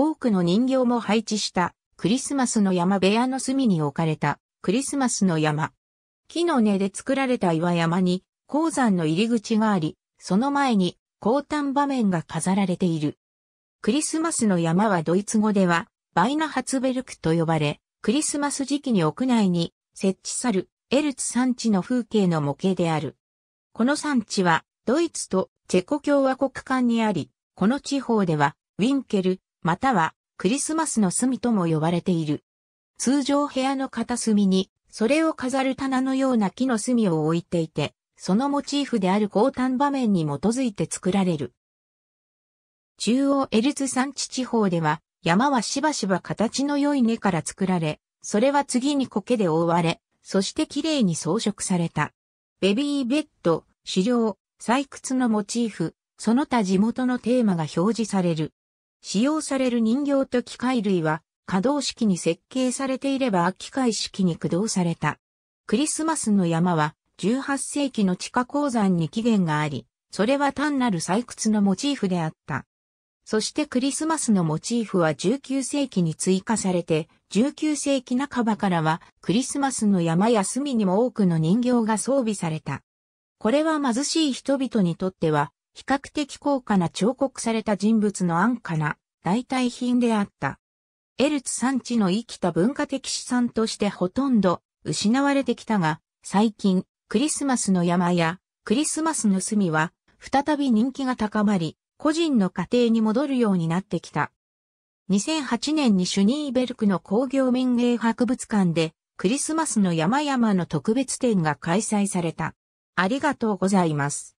多くの人形も配置したクリスマスの山部屋の隅に置かれたクリスマスの山。木の根で作られた岩山に鉱山の入り口があり、その前に高端場面が飾られている。クリスマスの山はドイツ語ではバイナハツベルクと呼ばれ、クリスマス時期に屋内に設置さるエルツ山地の風景の模型である。この山地はドイツとチェコ共和国間にあり、この地方ではウィンケル、またはクリスマスの隅とも呼ばれている。通常部屋の片隅に、それを飾る棚のような木の隅を置いていて、そのモチーフである高端場面に基づいて作られる。中央エルツ山地地方では、山はしばしば形の良い根から作られ、それは次に苔で覆われ、そして綺麗に装飾された。ベビーベッド、狩猟、採掘のモチーフ、その他地元のテーマが表示される。使用される人形と機械類は可動式に設計されていれば機械式に駆動された。クリスマスの山は18世紀の地下鉱山に起源があり、それは単なる採掘のモチーフであった。そしてクリスマスのモチーフは19世紀に追加されて、19世紀半ばからはクリスマスの山や隅にも多くの人形が装備された。これは貧しい人々にとっては比較的高価な彫刻された人物の安価な代替品であった。エルツ産地の生きた文化的資産としてほとんど失われてきたが、最近、クリスマスの山やクリスマスの隅は再び人気が高まり、個人の家庭に戻るようになってきた。2008年にシュニーベルクの工業民営博物館でクリスマスの山々の特別展が開催された。ありがとうございます。